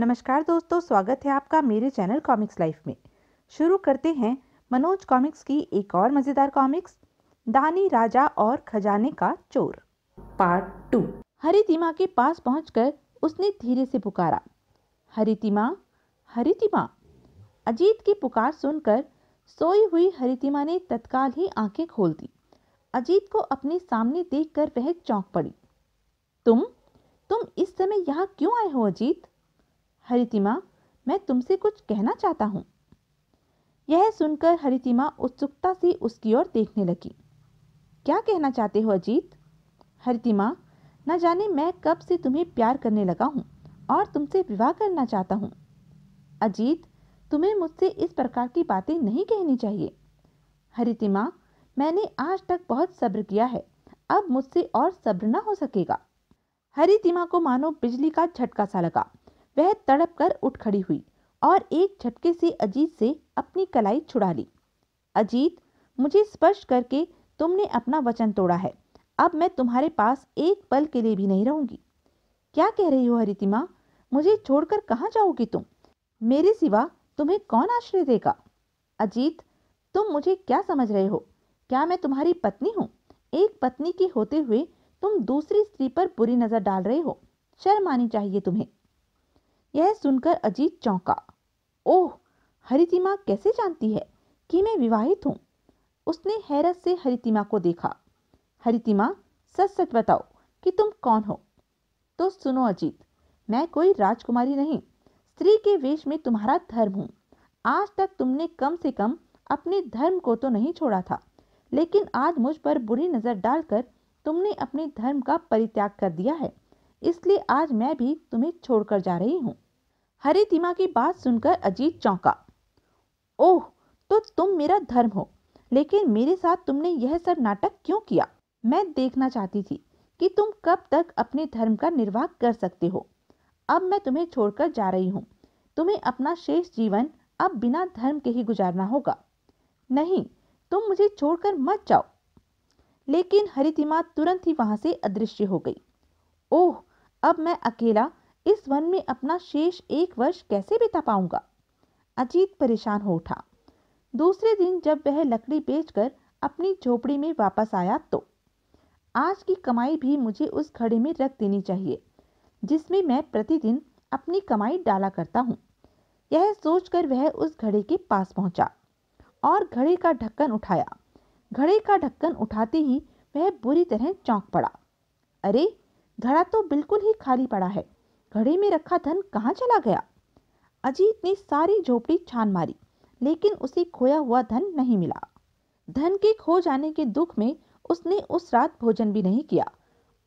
नमस्कार दोस्तों स्वागत है आपका मेरे चैनल कॉमिक्स लाइफ में शुरू करते हैं मनोज कॉमिक्स की एक और मज़ेदार कॉमिक्स दानी राजा और खजाने का चोर पार्ट टू हरितिमा के पास पहुंचकर उसने धीरे से पुकारा हरितिमा हरितिमा अजीत की पुकार सुनकर सोई हुई हरितिमा ने तत्काल ही आंखें खोल दी अजीत को अपने सामने देखकर वह चौंक पड़ी तुम तुम इस समय यहाँ क्यों आए हो अजीत हरितिमा मैं तुमसे कुछ कहना चाहता हूँ यह सुनकर हरितिमा उत्सुकता से उसकी ओर देखने लगी क्या कहना चाहते हो अजीत हरितिमा न जाने मैं कब से तुम्हें प्यार करने लगा हूँ और तुमसे विवाह करना चाहता हूँ अजीत तुम्हें मुझसे इस प्रकार की बातें नहीं कहनी चाहिए हरितिमा मैंने आज तक बहुत सब्र किया है अब मुझसे और सब्र ना हो सकेगा हरितिमा को मानो बिजली का झटका सा लगा वह तड़प कर उठ खड़ी हुई और एक झटके से अजीत से अपनी कलाई छुड़ा ली अजीत मुझे स्पर्श करके तुमने अपना वचन तोड़ा है अब मैं तुम्हारे पास एक पल के लिए भी नहीं रहूंगी क्या कह रही हो हरितिमा मुझे छोड़कर कहाँ जाओगी तुम मेरे सिवा तुम्हें कौन आश्रय देगा अजीत तुम मुझे क्या समझ रहे हो क्या मैं तुम्हारी पत्नी हूँ एक पत्नी के होते हुए तुम दूसरी स्त्री पर बुरी नज़र डाल रहे हो शर्म आनी चाहिए तुम्हें यह सुनकर अजीत चौंका ओह हरितिमा कैसे जानती है कि मैं विवाहित हूँ उसने हैरत से हरितिमा को देखा हरितिमा सच सच बताओ कि तुम कौन हो तो सुनो अजीत मैं कोई राजकुमारी नहीं स्त्री के वेश में तुम्हारा धर्म हूँ आज तक तुमने कम से कम अपने धर्म को तो नहीं छोड़ा था लेकिन आज मुझ पर बुरी नज़र डालकर तुमने अपने धर्म का परित्याग कर दिया है इसलिए आज मैं भी तुम्हें छोड़कर जा रही हूँ हरितिमा की बात सुनकर अजीत चौंका ओह तो तुम मेरा धर्म हो लेकिन मेरे साथ तुमने यह सब नाटक क्यों किया मैं देखना चाहती थी कि तुम कब तक अपने धर्म का निर्वाह कर सकते हो अब मैं तुम्हें छोड़कर जा रही हूँ तुम्हें अपना शेष जीवन अब बिना धर्म के ही गुजारना होगा नहीं तुम मुझे छोड़कर मत जाओ लेकिन हरितिमा तुरंत ही वहां से अदृश्य हो गई ओह अब मैं अकेला इस वन में अपना शेष एक वर्ष कैसे बिता पाऊंगा अजीत परेशान हो उठा दूसरे दिन जब वह लकड़ी बेचकर अपनी झोपड़ी में वापस आया तो आज की कमाई भी मुझे उस घड़े में रख देनी चाहिए जिसमें मैं प्रतिदिन अपनी कमाई डाला करता हूँ यह सोचकर वह उस घड़े के पास पहुंचा और घड़े का ढक्कन उठाया घड़े का ढक्कन उठाते ही वह बुरी तरह चौंक पड़ा अरे घड़ा तो बिल्कुल ही खाली पड़ा है घड़े में रखा धन कहाँ चला गया अजीत ने सारी झोपड़ी छान मारी लेकिन उसे खोया हुआ धन नहीं मिला धन के खो जाने के दुख में उसने उस रात भोजन भी नहीं किया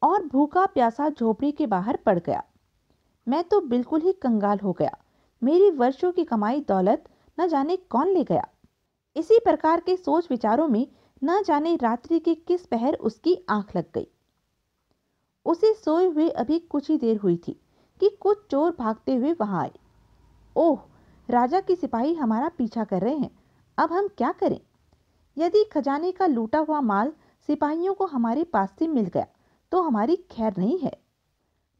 और भूखा प्यासा झोपड़ी के बाहर पड़ गया मैं तो बिल्कुल ही कंगाल हो गया मेरी वर्षों की कमाई दौलत न जाने कौन ले गया इसी प्रकार के सोच विचारों में न जाने रात्रि के किस पहर उसकी आंख लग गई उसे सोए हुए अभी कुछ ही देर हुई थी कि कुछ चोर भागते हुए वहां आए ओह राजा के सिपाही हमारा पीछा कर रहे हैं अब हम क्या करें यदि खजाने का लूटा हुआ माल सिपाहियों को हमारे पास से मिल गया तो हमारी खैर नहीं है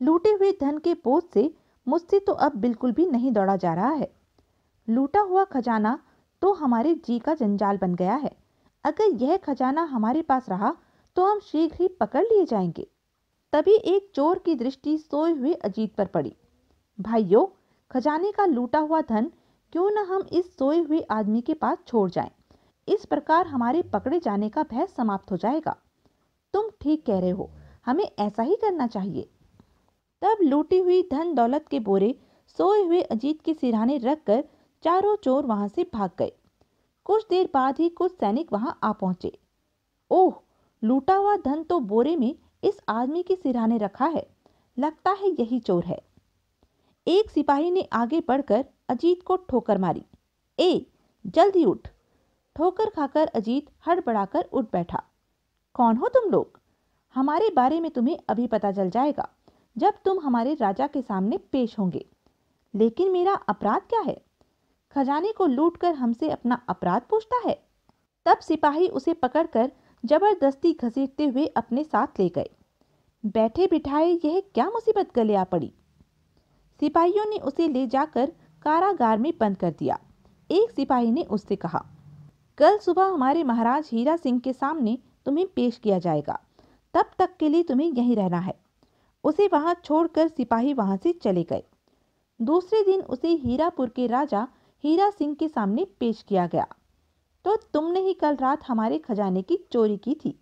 लूटे हुए धन के बोझ से मुझसे तो अब बिल्कुल भी नहीं दौड़ा जा रहा है लूटा हुआ खजाना तो हमारे जी का जंजाल बन गया है अगर यह खजाना हमारे पास रहा तो हम शीघ्र ही पकड़ लिए जाएंगे तभी एक चोर की दृष्टि सोए हुए अजीत पर पड़ी भाइयों खजाने का लूटा हुआ धन क्यों न हम इस सोए हुए आदमी के पास छोड़ जाएं? इस प्रकार हमारे पकड़े जाने का भय समाप्त हो जाएगा तुम ठीक कह रहे हो हमें ऐसा ही करना चाहिए तब लूटी हुई धन दौलत के बोरे सोए हुए अजीत के सिरहाने रख कर चारों चोर वहां से भाग गए कुछ देर बाद ही कुछ सैनिक वहां आ पहुंचे ओह लूटा हुआ धन तो बोरे में इस आदमी के सिराने रखा है लगता है यही चोर है एक सिपाही ने आगे बढ़कर अजीत को ठोकर मारी ए जल्दी उठ ठोकर खाकर अजीत हड़बड़ाकर उठ बैठा कौन हो तुम लोग हमारे बारे में तुम्हें अभी पता चल जाएगा जब तुम हमारे राजा के सामने पेश होंगे लेकिन मेरा अपराध क्या है खजाने को लूटकर हमसे अपना अपराध पूछता है तब सिपाही उसे पकड़कर जबरदस्ती घसीटते हुए अपने साथ ले गए बैठे बिठाए यह क्या मुसीबत गले आ पड़ी सिपाहियों ने उसे ले जाकर कारागार में बंद कर दिया एक सिपाही ने उससे कहा कल सुबह हमारे महाराज हीरा सिंह के सामने तुम्हें पेश किया जाएगा तब तक के लिए तुम्हें यहीं रहना है उसे वहां छोड़कर सिपाही वहां से चले गए दूसरे दिन उसे हीरापुर के राजा हीरा सिंह के सामने पेश किया गया तो तुमने ही कल रात हमारे खजाने की चोरी की थी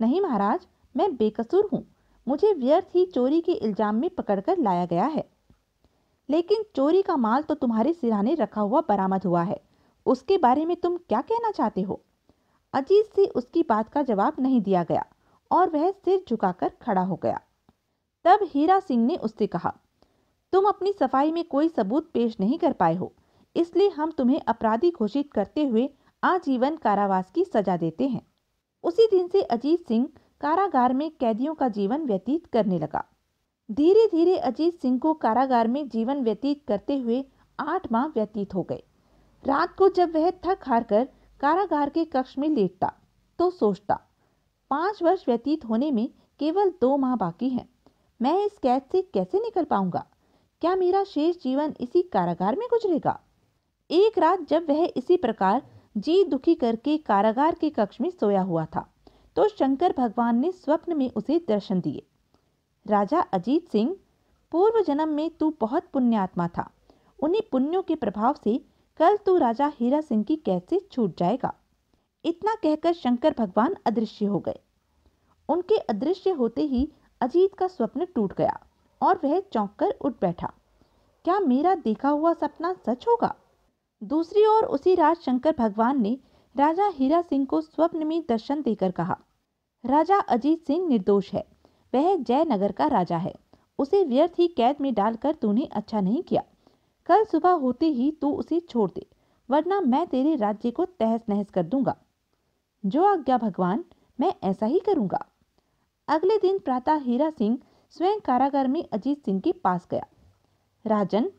नहीं महाराज मैं बेकसूर हूँ मुझे व्यर्थ ही चोरी के इल्ज़ाम में पकड़कर लाया गया है लेकिन चोरी का माल तो तुम्हारे सिराने रखा हुआ बरामद हुआ है उसके बारे में तुम क्या कहना चाहते हो अजीत से उसकी बात का जवाब नहीं दिया गया और वह सिर झुकाकर खड़ा हो गया तब हीरा सिंह ने उससे कहा तुम अपनी सफाई में कोई सबूत पेश नहीं कर पाए हो इसलिए हम तुम्हें अपराधी घोषित करते हुए आजीवन कारावास की सजा देते हैं उसी दिन से अजीत सिंह कारागार में कैदियों का जीवन व्यतीत करने लगा धीरे धीरे अजीत सिंह को कारागार में जीवन व्यतीत करते हुए आठ माह व्यतीत हो गए रात को जब वह थक हार कर कारागार के कक्ष में लेटता तो सोचता पांच वर्ष व्यतीत होने में केवल दो माह बाकी हैं मैं इस कैद से कैसे निकल पाऊंगा क्या मेरा शेष जीवन इसी कारागार में गुजरेगा एक रात जब वह इसी प्रकार जी दुखी करके कारागार के कक्ष में सोया हुआ था तो शंकर भगवान ने स्वप्न में उसे दर्शन दिए राजा अजीत सिंह पूर्व जन्म में तू बहुत पुण्यात्मा था उन्हीं पुण्यों के प्रभाव से कल तू राजा हीरा सिंह की कैद से छूट जाएगा इतना कहकर शंकर भगवान अदृश्य हो गए उनके अदृश्य होते ही अजीत का स्वप्न टूट गया और वह चौंक कर उठ बैठा क्या मेरा देखा हुआ सपना सच होगा दूसरी ओर उसी रात शंकर भगवान ने राजा हीरा सिंह को स्वप्न में दर्शन देकर कहा राजा अजीत सिंह निर्दोष है वह जयनगर का राजा है उसे व्यर्थ ही कैद में डालकर तूने अच्छा नहीं किया कल सुबह होते ही तू उसे छोड़ दे वरना मैं तेरे राज्य को तहस नहस कर दूंगा जो आज्ञा भगवान मैं ऐसा ही करूंगा अगले दिन प्रातः हीरा सिंह स्वयं कारागार में अजीत सिंह के पास गया राजन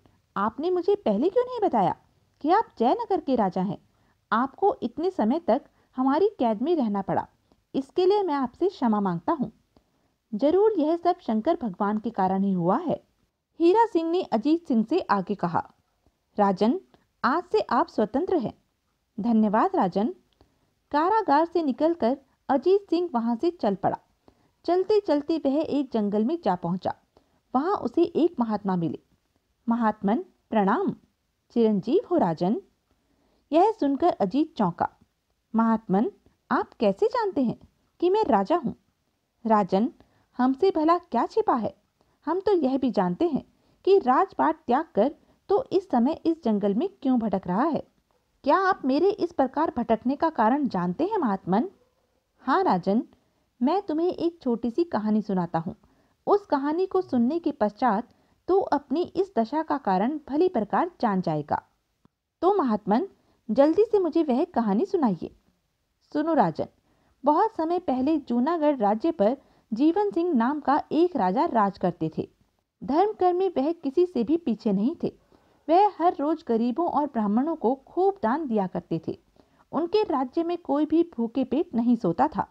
आपने मुझे पहले क्यों नहीं बताया कि आप जयनगर के राजा हैं आपको इतने समय तक हमारी कैद में रहना पड़ा इसके लिए मैं आपसे क्षमा मांगता हूँ जरूर यह सब शंकर भगवान के कारण ही हुआ है हीरा सिंह ने अजीत सिंह से आगे कहा राजन आज से आप स्वतंत्र हैं धन्यवाद राजन कारागार से निकलकर अजीत सिंह वहां से चल पड़ा चलते चलते वह एक जंगल में जा पहुंचा वहां उसे एक महात्मा मिले महात्मन प्रणाम चिरंजीव हो राजन यह सुनकर अजीत चौंका महात्मन आप कैसे जानते हैं कि मैं राजा हूँ राजन हमसे भला क्या छिपा है हम तो यह भी जानते हैं कि राजपाट त्याग कर तो इस समय इस जंगल में क्यों भटक रहा है क्या आप मेरे इस प्रकार भटकने का कारण जानते हैं महात्मन हाँ राजन मैं तुम्हें एक छोटी सी कहानी सुनाता हूँ उस कहानी को सुनने के पश्चात तो अपनी इस दशा का कारण भली प्रकार जान जाएगा तो महात्मन जल्दी से मुझे वह कहानी सुनाइए सुनो राजन बहुत समय पहले जूनागढ़ राज्य पर जीवन सिंह नाम का एक राजा राज करते थे धर्म कर में वह किसी से भी पीछे नहीं थे वह हर रोज गरीबों और ब्राह्मणों को खूब दान दिया करते थे उनके राज्य में कोई भी भूखे पेट नहीं सोता था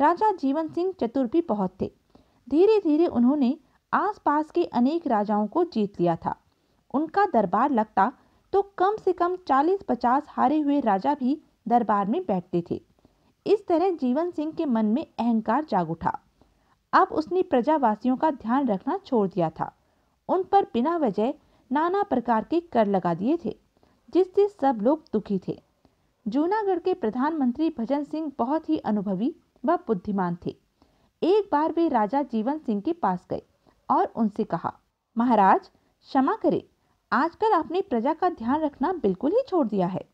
राजा जीवन सिंह चतुर भी बहुत थे धीरे धीरे उन्होंने आसपास के अनेक राजाओं को जीत लिया था उनका दरबार लगता तो कम से कम 40-50 हारे हुए राजा भी दरबार में बैठते थे इस तरह जीवन सिंह के मन में अहंकार जाग उठा अब उसने प्रजावासियों का ध्यान रखना छोड़ दिया था उन पर बिना वजह नाना प्रकार के कर लगा दिए थे जिससे सब लोग दुखी थे जूनागढ़ के प्रधानमंत्री भजन सिंह बहुत ही अनुभवी व बुद्धिमान थे एक बार वे राजा जीवन सिंह के पास गए और उनसे कहा महाराज क्षमा करें आजकल आपने प्रजा का ध्यान रखना बिल्कुल ही छोड़ दिया है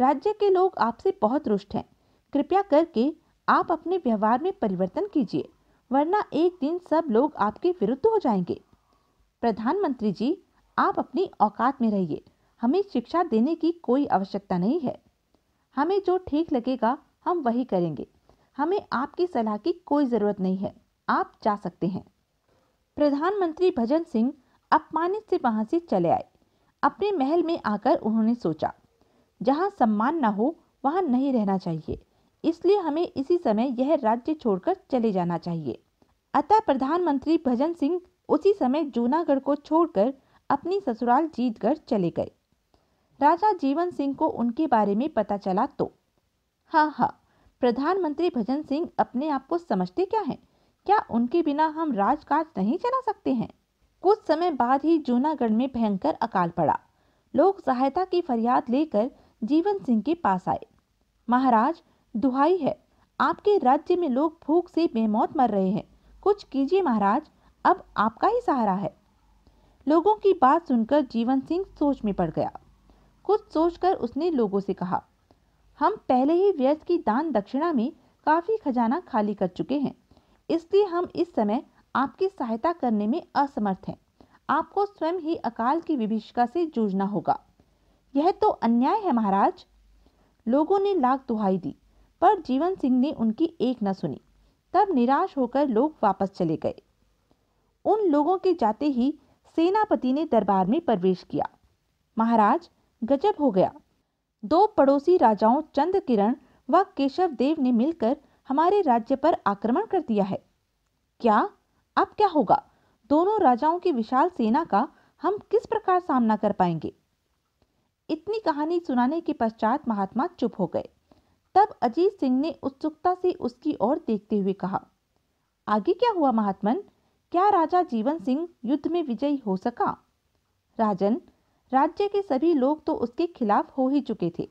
राज्य के लोग आपसे बहुत रुष्ट हैं कृपया करके आप अपने व्यवहार में परिवर्तन कीजिए वरना एक दिन सब लोग आपके विरुद्ध हो जाएंगे प्रधानमंत्री जी आप अपनी औकात में रहिए हमें शिक्षा देने की कोई आवश्यकता नहीं है हमें जो ठीक लगेगा हम वही करेंगे हमें आपकी सलाह की कोई ज़रूरत नहीं है आप जा सकते हैं प्रधानमंत्री भजन सिंह अपमानित से वहां से चले आए अपने महल में आकर उन्होंने सोचा जहाँ सम्मान न हो वहां नहीं रहना चाहिए इसलिए हमें इसी समय यह राज्य छोड़कर चले जाना चाहिए अतः प्रधानमंत्री भजन सिंह उसी समय जूनागढ़ को छोड़कर अपनी ससुराल जीतगढ़ चले गए राजा जीवन सिंह को उनके बारे में पता चला तो हाँ हाँ प्रधानमंत्री भजन सिंह अपने आप को समझते क्या हैं क्या उनके बिना हम राजकाज नहीं चला सकते हैं कुछ समय बाद ही जूनागढ़ में भयंकर अकाल पड़ा लोग सहायता की फरियाद लेकर जीवन सिंह के पास आए महाराज दुहाई है आपके राज्य में लोग भूख से बेमौत मर रहे हैं कुछ कीजिए महाराज अब आपका ही सहारा है लोगों की बात सुनकर जीवन सिंह सोच में पड़ गया कुछ सोचकर उसने लोगों से कहा हम पहले ही व्यर्थ की दान दक्षिणा में काफ़ी खजाना खाली कर चुके हैं इसलिए हम इस समय आपकी सहायता करने में असमर्थ हैं आपको स्वयं ही अकाल की विभीषिका से जूझना होगा यह तो अन्याय है महाराज लोगों ने लाख दुहाई दी पर जीवन सिंह ने उनकी एक न सुनी तब निराश होकर लोग वापस चले गए उन लोगों के जाते ही सेनापति ने दरबार में प्रवेश किया महाराज गजब हो गया दो पड़ोसी राजाओं चंद्र किरण व केशव देव ने मिलकर हमारे राज्य पर आक्रमण कर दिया है क्या अब क्या होगा दोनों राजाओं की विशाल सेना का हम किस प्रकार सामना कर पाएंगे इतनी कहानी सुनाने के पश्चात महात्मा चुप हो गए तब अजीत सिंह ने उत्सुकता से उसकी ओर देखते हुए कहा आगे क्या हुआ महात्मन क्या राजा जीवन सिंह युद्ध में विजयी हो सका राजन राज्य के सभी लोग तो उसके खिलाफ हो ही चुके थे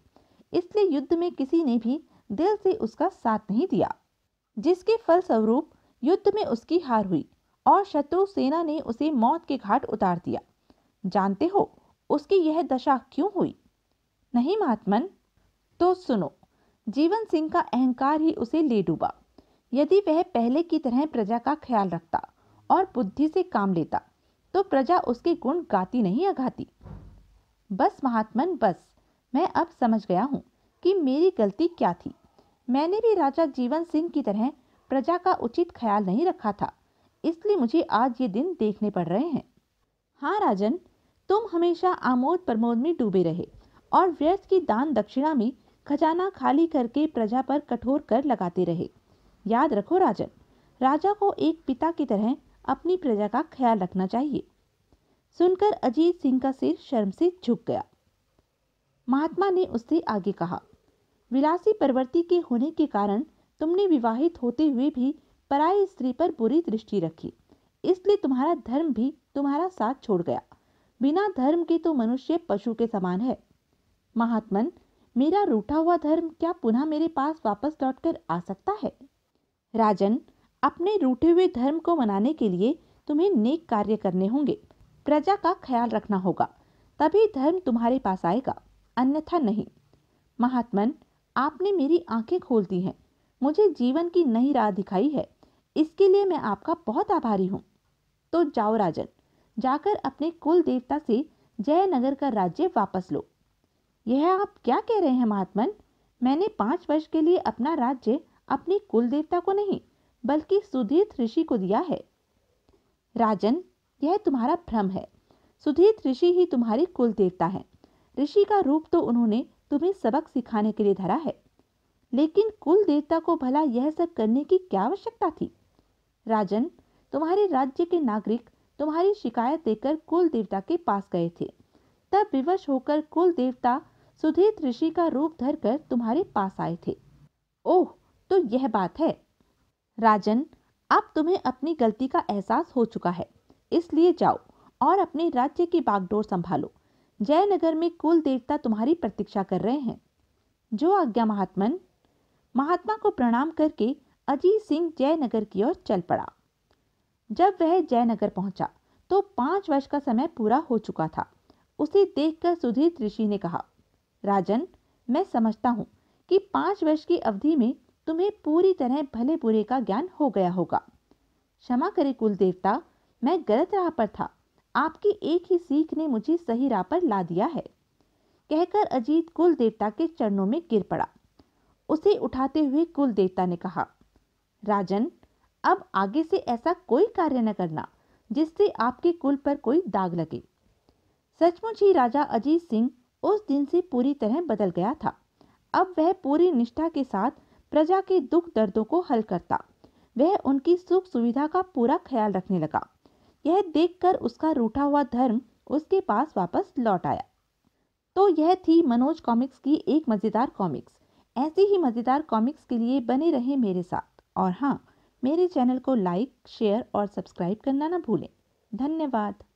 इसलिए युद्ध में किसी ने भी दिल से उसका साथ नहीं दिया जिसके फलस्वरूप युद्ध में उसकी हार हुई और शत्रु सेना ने उसे मौत के घाट उतार दिया जानते हो उसकी यह दशा क्यों हुई नहीं महात्मन तो सुनो जीवन सिंह का अहंकार ही उसे ले डूबा यदि वह पहले की तरह प्रजा का ख्याल रखता और बुद्धि से काम लेता तो प्रजा उसके गुण गाती नहीं अगाती बस महात्मन बस मैं अब समझ गया हूँ कि मेरी गलती क्या थी मैंने भी राजा जीवन सिंह की तरह प्रजा का उचित ख्याल नहीं रखा था इसलिए मुझे आज ये दिन देखने पड़ रहे हैं हाँ राजन तुम हमेशा आमोद प्रमोद में डूबे रहे और व्यर्थ की दान दक्षिणा में खजाना खाली करके प्रजा पर कठोर कर लगाते रहे याद रखो राजन राजा को एक पिता की तरह अपनी प्रजा का ख्याल रखना चाहिए सुनकर अजीत सिंह का सिर शर्म से झुक गया महात्मा ने उससे आगे कहा विलासी प्रवृत्ति के होने के कारण तुमने विवाहित होते हुए भी पराई स्त्री पर बुरी दृष्टि रखी इसलिए तुम्हारा धर्म भी तुम्हारा साथ छोड़ गया बिना धर्म के तो मनुष्य पशु के समान है महात्मन मेरा रूठा हुआ धर्म क्या पुनः मेरे पास वापस लौटकर आ सकता है राजन अपने रूठे हुए धर्म को मनाने के लिए तुम्हें नेक कार्य करने होंगे प्रजा का ख्याल रखना होगा तभी धर्म तुम्हारे पास आएगा अन्यथा नहीं महात्मन आपने मेरी आंखें खोल दी हैं मुझे जीवन की नई राह दिखाई है इसके लिए मैं आपका बहुत आभारी हूँ तो जाओ राजन जाकर अपने कुल देवता से जयनगर का राज्य वापस लो यह आप क्या कह रहे हैं महात्मन मैंने पाँच वर्ष के लिए अपना राज्य अपने कुल देवता को नहीं बल्कि सुधीर्थ ऋषि को दिया है राजन यह तुम्हारा भ्रम है सुधीर्थ ऋषि ही तुम्हारी कुल देवता है ऋषि का रूप तो उन्होंने तुम्हें सबक सिखाने के लिए धरा है लेकिन कुल देवता को भला यह सब करने की क्या आवश्यकता थी राजन तुम्हारे राज्य के नागरिक तुम्हारी शिकायत देकर कुल देवता के पास गए थे तब विवश होकर कुल देवता सुधीत ऋषि का रूप धरकर तुम्हारे पास आए थे ओह तो यह बात है राजन अब तुम्हें अपनी गलती का एहसास हो चुका है इसलिए जाओ और अपने राज्य की बागडोर संभालो जयनगर में कुल देवता तुम्हारी प्रतीक्षा कर रहे हैं जो आज्ञा महात्मन महात्मा को प्रणाम करके अजीत सिंह जयनगर की ओर चल पड़ा जब वह जयनगर पहुंचा तो पांच वर्ष का समय पूरा हो चुका था उसे देखकर सुधीर ऋषि ने कहा राजन मैं समझता हूँ कि पांच वर्ष की अवधि में तुम्हें पूरी तरह भले बुरे का ज्ञान हो गया होगा क्षमा करे कुल देवता मैं गलत राह पर था आपकी एक ही सीख ने मुझे सही राह पर ला दिया है कहकर अजीत कुल देवता के चरणों में गिर पड़ा उसे उठाते हुए कुल देवता ने कहा राजन अब आगे से ऐसा कोई कार्य न करना जिससे आपके कुल पर कोई दाग लगे सचमुच ही राजा अजीत सिंह उस दिन से पूरी तरह बदल गया था अब वह पूरी निष्ठा के साथ प्रजा के दुख दर्दों को हल करता वह उनकी सुख सुविधा का पूरा ख्याल रखने लगा यह देखकर उसका रूठा हुआ धर्म उसके पास वापस लौट आया तो यह थी मनोज कॉमिक्स की एक मज़ेदार कॉमिक्स ऐसी ही मज़ेदार कॉमिक्स के लिए बने रहें मेरे साथ और हाँ मेरे चैनल को लाइक शेयर और सब्सक्राइब करना ना भूलें धन्यवाद